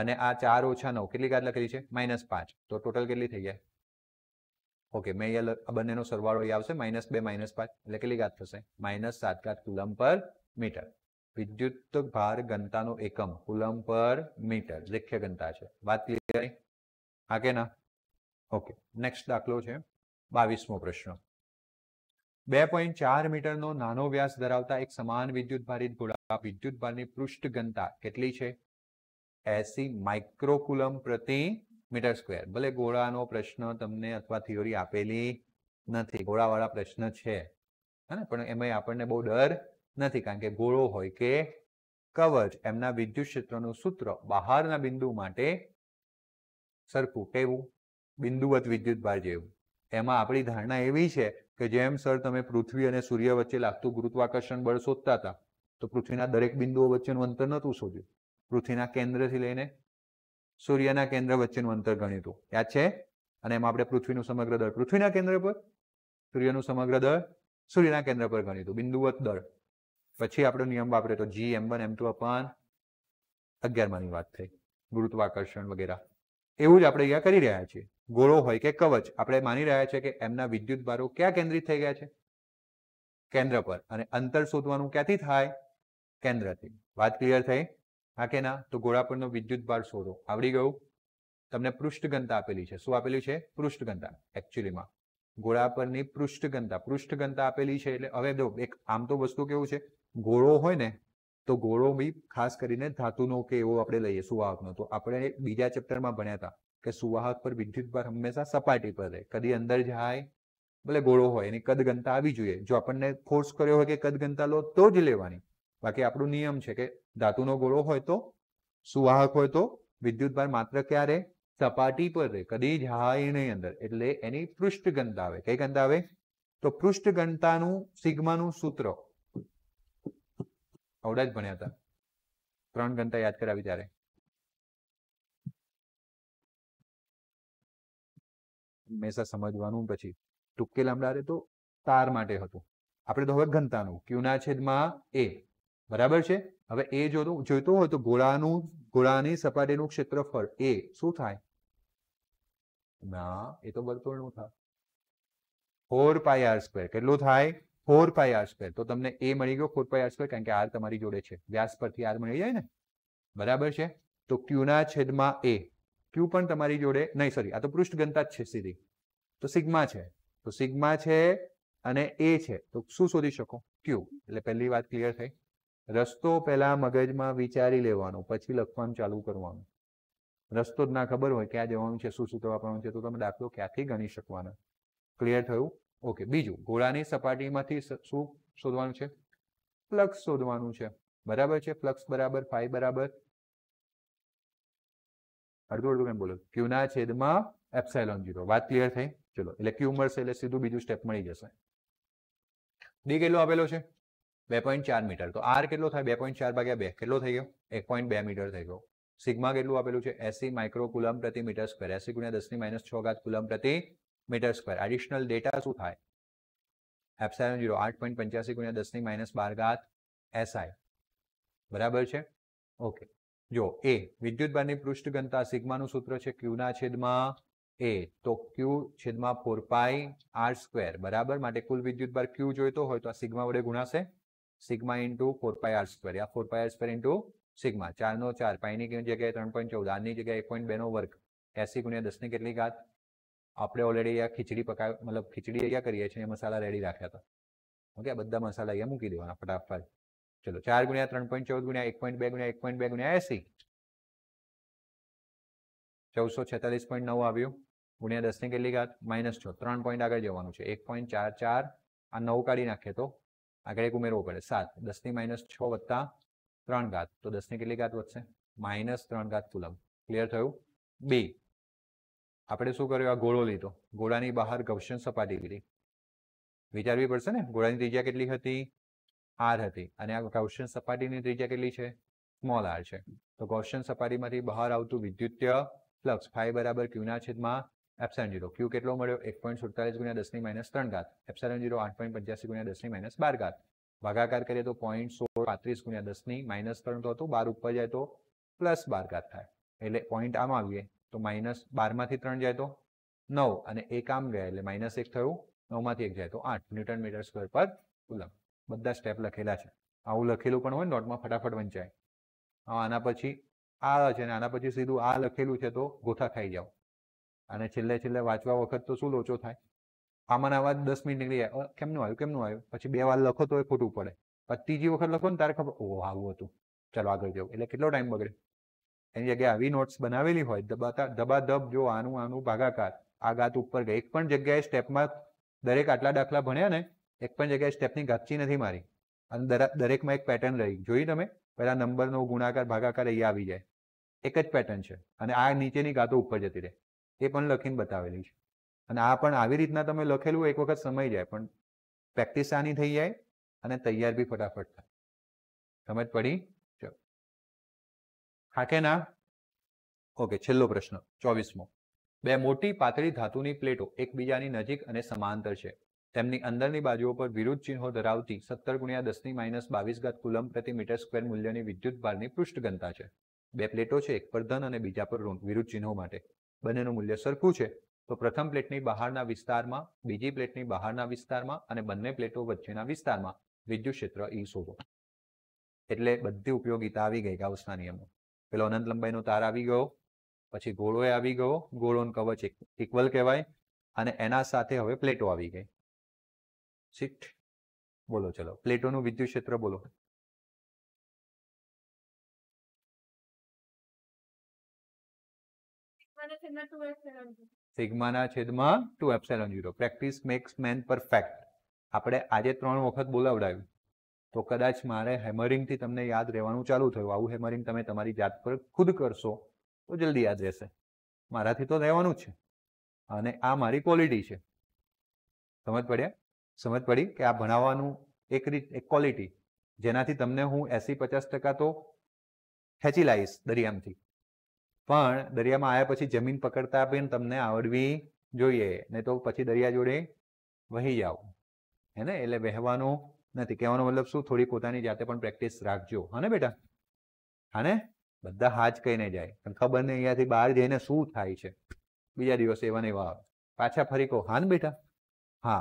અને આ ચાર ઓછા નવ કેટલી ઘાત લખેલી છે માઇનસ પાંચ તો ટોટલ કેટલી થઈ જાય ઓકે મેં અહીંયા આ બંનેનો સરવાળો આવશે માઇનસ બે માઇનસ પાંચ એટલે કેટલી ઘાત થશે માઇનસ સાત ઘાત કુલમ પર મીટર વિદ્યુત ભાર ઘનતાનો એકમ કુલમ પર મીટર રેખ્ય ઘનતા છે વાત ક્લિયર હા કે ના ઓકે નેક્સ્ટ દાખલો છે બાવીસમો પ્રશ્ન બે પોઈન્ટ ચાર મીટરનો નાનો વ્યાસ ધરાવતા એક સમાન વિદ્યુત ભારિત ગોળા વિદ્યુત ભારની પૃષ્ઠ ઘનતા કેટલી છે એસી માઇક્રોકુલમ પ્રતિ મીટર સ્ક્વેર ભલે ગોળાનો પ્રશ્ન તમને અથવા થિયોરી આપેલી નથી ગોળાવાળા પ્રશ્ન છે હા ને પણ એમાં આપણને બહુ ડર નથી કારણ કે ગોળો હોય કે કવચ એમના વિદ્યુત ક્ષેત્રનું સૂત્ર બહારના બિંદુ માટે સરખું કેવું બિંદુવત ભાર જેવું એમાં આપણી ધારણા એવી છે કે જેમ સર તમે પૃથ્વી અને સૂર્ય વચ્ચે લાગતું ગુરુત્વાકર્ષણ બળ શોધતા હતા તો પૃથ્વીના દરેક બિંદુઓ વચ્ચેનું અંતર નહોતું શોધ્યું પૃથ્વીના કેન્દ્રથી લઈને સૂર્યના કેન્દ્ર વચ્ચેનું અંતર ગણ્યું યાદ છે અને એમાં આપણે પૃથ્વીનું સમગ્ર દળ પૃથ્વીના કેન્દ્ર પર સૂર્યનું સમગ્ર દળ સૂર્યના કેન્દ્ર પર ગણ્યું હતું બિંદુવત દળ પછી આપણો નિયમ વાપરે તો જી એમ વન એમ ટુ અપન અગિયારમાની વાત થઈ ગુરુત્વાકર્ષણ વગેરે એવું જ આપણે અહીંયા કરી રહ્યા છીએ ગોળો હોય કે કવચ આપણે માની રહ્યા છે કે એમના વિદ્યુત ભારો ક્યાં કેન્દ્રિત થઈ ગયા છે કેન્દ્ર પર અને અંતર શોધવાનું ક્યાંથી થાય કેન્દ્રથી વાત ક્લિયર થઈ હા કે ના તો ગોળા પરનો વિદ્યુત ભાર શોધો આવડી ગયું તમને પૃષ્ઠગંતા આપેલી છે શું આપેલી છે પૃષ્ઠગંતા એકચ્યુઅલીમાં ગોળા પરની પૃષ્ઠગંતા પૃષ્ઠગંતા આપેલી છે એટલે હવે જો એક આમ તો વસ્તુ કેવું છે ગોળો હોય ને તો ગોળો બી ખાસ કરીને ધાતુનો કે એવો આપણે લઈએ સુવાહકનો તો આપણે બીજા ચેપ્ટરમાં ભણ્યા હતા કે સુવાહક પર વિદ્યુતભાર હંમેશા સપાટી પર રહે કદી અંદર જાય ભલે ગોળો હોય એની કદગનતા આવી જોઈએ જો આપણને ફોર્સ કર્યો હોય કે કદઘનતા લો તો જ લેવાની બાકી આપણો નિયમ છે કે ધાતુનો ગોળો હોય તો સુવાહક હોય તો વિદ્યુતભાર માત્ર ક્યારે સપાટી પર રહે કદી જાય નહીં અંદર એટલે એની પૃષ્ઠ ગંધ આવે કઈ ગંધ આવે તો પૃષ્ઠ ગણતાનું સિગ્માનું સૂત્ર અવડા જ ભણ્યા હતા ત્રણ ઘંટા યાદ કરાવી ત્યારે હંમેશા સમજવાનું પછી ટૂંકે લાંબડા તો તાર માટે હતું આપણે તો હવે ઘનતાનું ક્યુના છેદમાં એ બરાબર છે હવે એ જો જોઈતો હોય તો ગોળાનું ગોળાની સપાટીનું ક્ષેત્રફળ એ શું થાય ના એ તો વર્તુળનું થાય ફોર પાય આર સ્ક્વેર કેટલું થાય ફોર પાઈ આર સ્ક્વેર તો તમને એ મળી ગયો ફોર પાઈ આર સ્ક્વેર કારણ કે આર તમારી જોડે છે વ્યાસ પરથી આર મળી જાય ને બરાબર છે તો ક્યુના છેદમાં એ ક્યુ પણ તમારી જોડે નહીં સોરી આ તો પૃષ્ઠ ગણતા જ છે સીધી તો સિગ્મા છે તો સિગ્મા છે અને એ છે તો શું શોધી શકો ક્યુ એટલે પહેલી વાત ક્લિયર થઈ રસ્તો પહેલા મગજમાં વિચારી લેવાનો પછી લખવાનું ચાલુ કરવાનું રસ્તો જ ના ખબર હોય ક્યાં જવાનું છે શું સૂત્ર વાપરવાનું છે તો તમે દાખલો ક્યાંથી ગણી શકવાના ક્લિયર થયું ઓકે બીજું ગોળાની સપાટીમાંથી શું શોધવાનું છે ફ્લક્સ શોધવાનું છે બરાબર છે ફ્લક્સ બરાબર ફાઈ બરાબર અડધું અડધું કેમ બોલો ક્યુના છેદમાં એપ્સાઇલોન જીરો વાત ક્લિયર થઈ ચલો એટલે ક્યુ મળશે એટલે સીધું બીજું સ્ટેપ મળી જશે ડી કેટલો આપેલો છે બે પોઈન્ટ ચાર મીટર તો આર કેટલો થાય બે પોઈન્ટ ચાર ભાગ્યા બે કેટલો થઈ ગયો એક પોઈન્ટ બે મીટર થઈ ગયો સિગ્મા કેટલું આપેલું છે એસી માઇક્રો કુલમ પ્રતિ મીટર સ્ક્વેર એસી ગુણ્યા દસની માઇનસ છ ઘાત કુલમ પ્રતિ મીટર સ્ક્વેર એડિશનલ ડેટા શું થાય એપ્સાઇલન જીરો આઠ પોઈન્ટ પંચ્યાસી ગુણ્યા દસની માઇનસ બાર ઘાત એસઆઈ બરાબર છે ઓકે જો એ વિદ્યુત બારની પૃષ્ઠ ઘનતા સિગ્માનું સૂત્ર છે ક્યુના છેદમાં એ તો ક્યુ છેદમાં ફોર પાઈ આર સ્ક્વેર બરાબર માટે કુલ વિદ્યુત બાર ક્યુ જોઈતો હોય તો આ સિગ્મા વડે ગુણાશે sigma into four pi R square યા four pi R square into sigma ચારનો ચાર પાઈની જગ્યાએ ત્રણ પોઈન્ટ ચૌદ આરની જગ્યાએ એક પોઈન્ટ બેનો વર્ગ એસી ગુણ્યા દસની કેટલી ઘાત આપણે ઓલરેડી અહીંયા ખીચડી પકા મતલબ ખીચડી અહીંયા કરીએ છીએ મસાલા રેડી રાખ્યા હતા ઓકે બધા મસાલા અહીંયા મૂકી દેવાના ફટાફટ ચલો ચાર ગુણ્યા ત્રણ પોઈન્ટ ચૌદ ગુણ્યા એક પોઈન્ટ બે ગુણ્યા એક પોઈન્ટ બે ગુણ્યા એસી ચૌદસો છેતાલીસ પોઈન્ટ નવ આવ્યું ગુણ્યા દસની કેટલી ઘાત માઇનસ છ ત્રણ પોઈન્ટ આગળ જવાનું છે એક પોઈન્ટ ચાર ચાર આ નવ કાઢી નાખીએ તો આગળ એક ઉમેરવો પડે સાત દસની માઇનસ છ વત્તા ત્રણ ઘાત તો દસની કેટલી ઘાત વધશે માઇનસ ત્રણ ઘાત કુલમ ક્લિયર થયું બે આપણે શું કર્યું આ ગોળો લીધો ગોળાની બહાર ઘર્ષણ સપાટી લીધી વિચારવી પડશે ને ગોળાની ત્રિજ્યા કેટલી હતી આર હતી અને આ ઘર્ષણ સપાટીની ત્રિજ્યા કેટલી છે સ્મોલ આર છે તો ઘર્ષણ સપાટીમાંથી બહાર આવતું વિદ્યુતીય ફ્લક્સ ફાઈ બરાબર ક્યુના છેદમાં એપ્સાઇન જીરો ક્યુ કેટલો મળ્યો એક પોઈન્ટ સુડતાલીસ ગુણ્યા દસની માઇનસ ત્રણ ઘાત એપ્સાઇન જીરો આઠ પોઈન્ટ પંચ્યાસી ગુણ્યા દસની માઇનસ બાર ઘાત ભાગાકાર કરીએ તો પોઈન્ટ સોળ પાંત્રીસ ગુણ્યા દસની માઇનસ ત્રણ તો હતું બાર ઉપર જાય તો પ્લસ બાર ઘાત થાય એટલે પોઈન્ટ આમાં આવીએ તો માઇનસ બારમાંથી ત્રણ જાય તો નવ અને એક આમ ગયા એટલે માઇનસ એક થયું નવમાંથી એક જાય તો આઠ newton metre square per coulomb બધા સ્ટેપ લખેલા છે આવું લખેલું પણ હોય નોટમાં ફટાફટ વંચાય આના પછી આ છે ને આના પછી સીધું આ લખેલું છે તો ગોથા ખાઈ જાઓ અને છેલ્લે છેલ્લે વાંચવા વખત તો શું લોચો થાય આમાં આવા દસ મિનિટ નીકળી જાય કેમનું આવ્યું કેમનું આવ્યું પછી બે વાર લખો તો એ ખોટું પડે પછી ત્રીજી વખત લખો ને તારે ખબર ઓ આવું હતું ચાલો આગળ જાવ એટલે કેટલો ટાઈમ બગડે એની જગ્યાએ આવી નોટ્સ બનાવેલી હોય દબાતા દબાદબ જો આનું આનું ભાગાકાર આ ગાત ઉપર ગઈ એક પણ જગ્યાએ સ્ટેપમાં દરેક આટલા દાખલા ભણ્યા ને એક પણ જગ્યાએ સ્ટેપની ગાચી નથી મારી અને દરેકમાં એક પેટર્ન રહી જોઈ તમે પહેલા નંબરનો ગુણાકાર ભાગાકાર અહીંયા આવી જાય એક જ પેટર્ન છે અને આ નીચેની ગાતો ઉપર જતી રહે એ પણ લખીને બતાવેલી છે અને આ પણ આવી રીતના તમે લખેલું એક વખત સમય જાય પણ પ્રેક્ટિસ આની થઈ જાય અને તૈયાર બી ફટાફટ થાય સમજ પડી હાકે ના ઓકે છેલ્લો પ્રશ્ન ચોવીસમો બે મોટી પાતળી ધાતુની પ્લેટો એકબીજાની નજીક અને સમાંતર છે તેમની અંદરની બાજુઓ પર વિરુદ્ધ ચિહ્નો ધરાવતી સત્તર ગુણ્યા દસની માઇનસ બાવીસ ઘાત કુલમ પ્રતિ મીટર સ્ક્વેર મૂલ્યની વિદ્યુત ભારની પૃષ્ઠ ઘનતા છે બે પ્લેટો છે એક પર ધન અને બીજા પર ઋણ વિરુદ્ધ ચિહ્નો માટે બંનેનું મૂલ્ય સરખું છે તો પ્રથમ પ્લેટની બહારના વિસ્તારમાં બીજી પ્લેટની બહારના વિસ્તારમાં અને બંને પ્લેટો વચ્ચેના વિસ્તારમાં વિદ્યુત ક્ષેત્ર ઈ શોધો એટલે બધી ઉપયોગીતા આવી ગઈ ગાઉસના નિયમો પેલો અનંત લંબાઈનો તાર આવી ગયો પછી ગોળોએ આવી ગયો ગોળોન કવચ ઇક્વલ કહેવાય અને એના સાથે હવે પ્લેટો આવી ગઈ સીટ બોલો ચલો પ્લેટોનું વિદ્યુત ક્ષેત્ર બોલો સિગ્માના છેદમાં two epsilon zero practice makes man perfect આપણે આજે ત્રણ વખત બોલાવડાવ્યું તો કદાચ મારે હેમરિંગથી તમને યાદ રહેવાનું ચાલુ થયું આવું હેમરિંગ તમે તમારી જાત પર ખુદ કરશો તો જલ્દી યાદ રહેશે મારાથી તો રહેવાનું જ છે અને આ મારી ક્વોલિટી છે સમજ પડ્યા સમજ પડી કે આ ભણાવવાનું એક રીત એક ક્વોલિટી જેનાથી તમને હું એસી પચાસ ટકા તો ખેંચી લાવીશ દરિયામાંથી પણ દરિયામાં આવ્યા પછી જમીન પકડતા પણ તમને આવડવી જોઈએ નહીં તો પછી દરિયા જોડે વહી જાઓ હે ને એટલે વહેવાનું નથી કહેવાનો મતલબ શું થોડી પોતાની જાતે પણ પ્રેક્ટિસ રાખજો હા ને બેટા હા ને બધા હા કહીને જાય પણ ખબર નહીં અહીંયાથી બહાર જઈને શું થાય છે બીજા દિવસે એવા નહીં એવા આવે પાછા ફરી કહો હા ને બેટા હા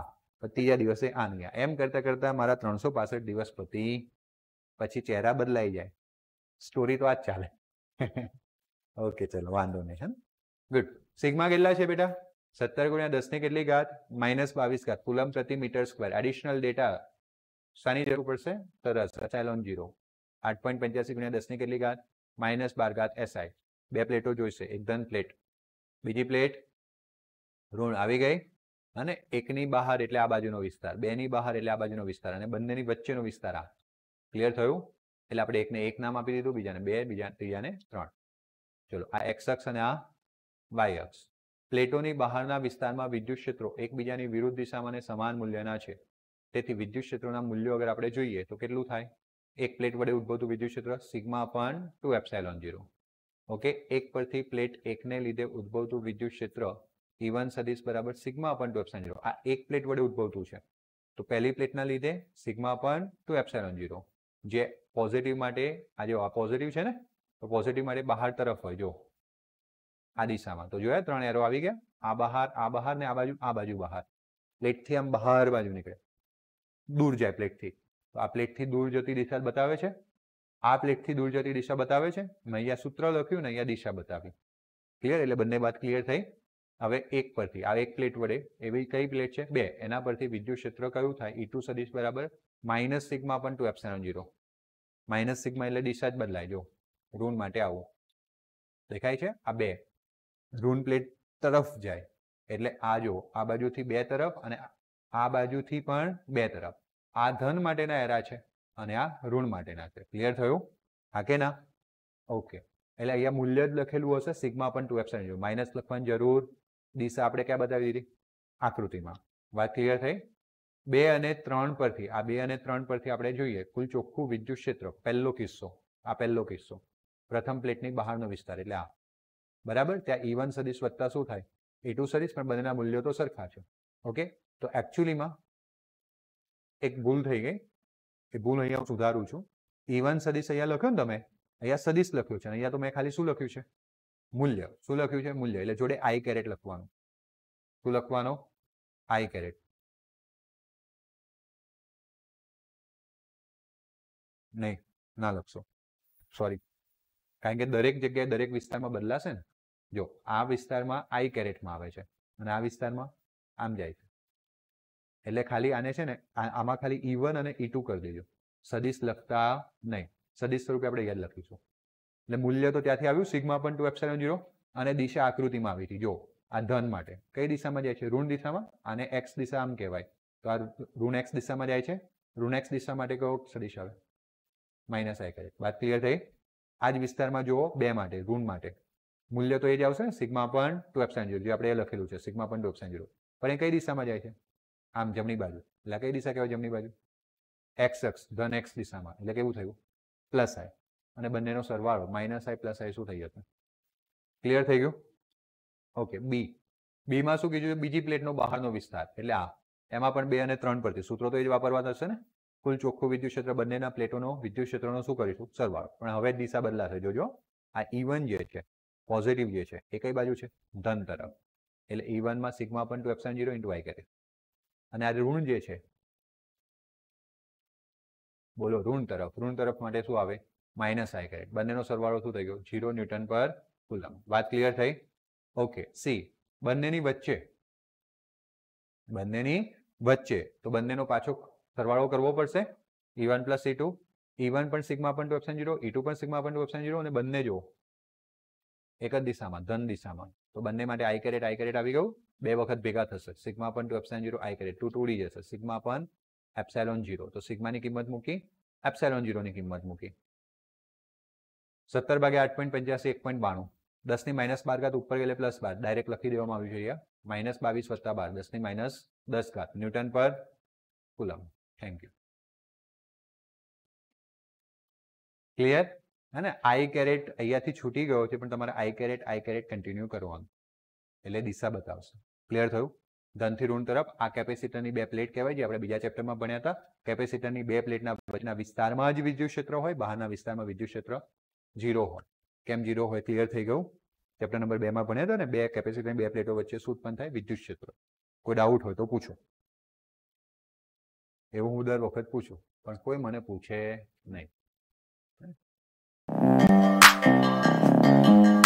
ત્રીજા દિવસે આન ગયા એમ કરતાં કરતાં મારા ત્રણસો પાસઠ દિવસ પતિ પછી ચહેરા બદલાઈ જાય સ્ટોરી તો આ જ ચાલે ઓકે *laughs* ચલો વાંધો નહીં હા ગુડ સિગ્મા કેટલા છે બેટા સત્તર ગુણ્યા દસની કેટલી ઘાત માઇનસ બાવીસ ઘાત કુલમ પ્રતિ મીટર સ્ક્વેર એડિશનલ ડેટા શાની જરૂર પડશે સરસ એસાઇલોન જીરો આઠ પોઈન્ટ પંચ્યાસી ગુણ્યા દસની કેટલી ઘાત માઇનસ બાર ઘાત એસઆઈ બે પ્લેટો જોઈશે એક ધન પ્લેટ બીજી પ્લેટ ઋણ આવી ગઈ અને એકની બહાર એટલે આ બાજુનો વિસ્તાર બેની બહાર એટલે આ બાજુનો વિસ્તાર અને બંનેની વચ્ચેનો વિસ્તાર આ ક્લિયર થયું એટલે આપણે એકને એક નામ આપી દીધું બીજાને બે બીજા ત્રીજાને ત્રણ ચલો આ એક્સ અક્ષ અને આ વાય અક્ષ પ્લેટોની બહારના વિસ્તારમાં વિદ્યુત ક્ષેત્રો એકબીજાની વિરુદ્ધ દિશામાં સમાન મૂલ્યના છે તેથી વિદ્યુત ક્ષેત્રોના મૂલ્યો અગર આપણે જોઈએ તો કેટલું થાય એક પ્લેટ વડે ઉદભવતું વિદ્યુત ક્ષેત્ર sigma upon two epsilon zero okay એક પરથી પ્લેટ એકને લીધે ઉદ્ભવતું વિદ્યુત ક્ષેત્ર ઇવન e સદીશ બરાબર sigma upon two epsilon zero આ એક પ્લેટ વડે ઉદ્ભવતું છે તો પહેલી પ્લેટના લીધે sigma upon two epsilon zero જે પોઝિટિવ માટે આ જો આ પોઝિટિવ છે ને તો પોઝિટિવ માટે બહાર તરફ હોય જો આ દિશામાં તો જોયા ત્રણ એરો આવી ગયા આ બહાર આ બહાર ને આ બાજુ આ બાજુ બહાર પ્લેટથી આમ બહાર બાજુ નીકળે દૂર જાય પ્લેટથી તો આ પ્લેટથી દૂર જતી દિશા બતાવે છે આ પ્લેટથી દૂર જતી દિશા બતાવે છે મેં અહીંયા સૂત્ર લખ્યું ને અહીંયા દિશા બતાવી ક્લિયર એટલે બંને વાત ક્લિયર થઈ હવે એક પરથી આ એક પ્લેટ વડે એવી કઈ પ્લેટ છે બે એના પરથી વિદ્યુત ક્ષેત્ર કયું થાય ઈ ટુ સદીશ બરાબર માઇનસ સિગ્મા પણ two epsilon zero minus sigma એટલે દિશા જ બદલાય જો ઋણ માટે આવો દેખાય છે આ બે ઋણ પ્લેટ તરફ જાય એટલે આ જો આ બાજુથી બે તરફ અને આ બાજુથી પણ બે તરફ આ ધન માટેના એરા છે અને આ ઋણ માટેના છે ક્લિયર થયું હા કે ના ઓકે એટલે અહીંયા મૂલ્ય જ લખેલું હશે સિગમા પણ ટુ એપ્સન જરૂર માઇનસ લખવાની જરૂર દિશા આપણે ક્યાં બતાવી દીધી આકૃતિમાં વાત ક્લિયર થઈ બે અને ત્રણ પરથી આ બે અને ત્રણ પરથી આપણે જોઈએ કુલ ચોખ્ખું વિદ્યુત ક્ષેત્ર પહેલો કિસ્સો આ પહેલો કિસ્સો પ્રથમ પ્લેટની બહારનો વિસ્તાર એટલે આ બરાબર ત્યાં ઇવન e સદીશ વધતા શું થાય એ e સદીશ પણ બંનેના મૂલ્યો તો સરખા છે ઓકે તો એકચ્યુઅલીમાં એક ભૂલ થઈ ગઈ એ ભૂલ અહીંયા હું સુધારું છું ઇવન e સદીશ અહીંયા લખ્યો ને તમે અહીંયા સદીશ લખ્યું છે અહીંયા તો મેં ખાલી શું લખ્યું છે મૂલ્ય શું લખ્યું છે મૂલ્ય એટલે જોડે આઈ કેરેટ લખવાનું શું લખવાનો આઈ કેરેટ નહીં ના લખશો સોરી કારણ કે દરેક જગ્યાએ દરેક વિસ્તારમાં બદલાશે ને જો આ વિસ્તારમાં આઈ કેરેટમાં આવે છે અને આ વિસ્તારમાં આમ જાય છે એટલે ખાલી આને છે ને આમાં ખાલી ઈ e અને ઈ e ટુ કરી દેજો સદીશ લખતા નહીં સદીશ સ્વરૂપે આપણે યાદ લખીશું એટલે મૂલ્ય તો ત્યાંથી આવ્યું સિગ્મા પણ ટુ એપ્સાઇલન જીરો અને દિશા આકૃતિમાં આવી હતી જો આ ધન માટે કઈ દિશામાં જાય છે ઋણ દિશામાં આને એક્સ દિશા આમ કહેવાય તો આ ઋણ એક્સ દિશામાં જાય છે ઋણ એક્સ દિશા માટે કયો સદીશ આવે માઇનસ આઈ કરે વાત ક્લિયર થઈ આ જ વિસ્તારમાં જુઓ બે માટે ઋણ માટે મૂલ્ય તો એ જ આવશે ને સિગ્મા પણ ટુ એપ્સાઇલન જીરો જે આપણે એ લખેલું છે સિગ્મા પણ ટુ એપ્સાઇલન જીરો પણ એ કઈ દિશામાં જાય છે આમ જમણી બાજુ એટલે કઈ દિશા કહેવાય જમણી બાજુ એક્સ એક્સ ધન એક્સ દિશામાં એટલે કેવું થયું પ્લસ આઈ અને બંનેનો સરવાળો માઇનસ આઈ પ્લસ આઈ શું થઈ જશે ક્લિયર થઈ ગયું ઓકે બી બીમાં શું કીધું બીજી પ્લેટનો બહારનો વિસ્તાર એટલે આ એમાં પણ બે અને ત્રણ પરથી સૂત્રો તો એ જ વાપરવા થશે ને કુલ ચોખ્ખું વિદ્યુત ક્ષેત્ર બંનેના પ્લેટોનો વિદ્યુત ક્ષેત્રનો શું કરીશું સરવાળો પણ હવે દિશા બદલાશે જોજો આ ઈવન e જે છે પોઝિટિવ જે છે એ કઈ બાજુ છે ધન તરફ એટલે ઈવનમાં e સિગ્મા પણ two epsilon zero into I કરે અને આ ઋણ જે છે બોલો ઋણ તરફ ઋણ તરફ માટે શું આવે માઇનસ આઈ કેરેટ બંનેનો સરવાળો શું થઈ ગયો જીરો ન્યૂટન પર કુલમ વાત ક્લિયર થઈ ઓકે સી બંનેની વચ્ચે બંનેની વચ્ચે તો બંનેનો પાછો સરવાળો કરવો પડશે E one plus E two E one પણ સિગ્મા પણ two epsilon zero E two પણ સિગ્મા પણ ટુ એપ્સન જીરો અને બંને જો એક જ દિશામાં ધન દિશામાં તો બંને માટે આઈ કેરેટ આઈ કેરેટ આવી ગયું બે વખત ભેગા થશે સિગ્મા પણ two epsilon zero I caret two ઉડી જશે સિગ્મા પણ એપ્સાઇલોન જીરો તો સિગ્માની કિંમત મૂકી એપ્સાઇલોન જીરોની કિંમત મૂકી સત્તર ભાગે આઠ પોઈન્ટ પંચ્યાસી એક પોઈન્ટ બાણું દસની માઇનસ બાર ઘાત ઉપર ગયેલે પ્લસ બાર ડાયરેક્ટ લખી દેવામાં આવ્યું જોઈએ માઇનસ બાવીસ વત્તા બાર દસની માઇનસ દસ ઘાત newton per coulomb thank you clear હે આઈ કેરેટ અહીંયાથી છૂટી ગયો છે પણ તમારે I caret I caret continue કરવાનું એટલે દિશા બતાવશે ક્લિયર થયું ધનથી ઋણ તરફ આ કેપેસિટરની બે પ્લેટ કહેવાય જે આપણે બીજા ચેપ્ટરમાં ભણ્યા હતા કેપેસિટરની બે પ્લેટના વચના વિસ્તારમાં જ વિદ્યુત ક્ષેત્ર હોય બહારના વિસ્તારમાં વિદ્યુત ક્ષેત્ર ઝીરો હોય કેમ ઝીરો હોય ક્લિયર થઈ ગયું ચેપ્ટર નંબર બેમાં ભણ્યા હતા ને બે કેપેસિટરની બે પ્લેટો વચ્ચે શું ઉત્પન્ન થાય વિદ્યુત ક્ષેત્ર કોઈ ડાઉટ હોય તો પૂછો એવું હું દર વખત પૂછું પણ કોઈ મને પૂછે નહીં thank you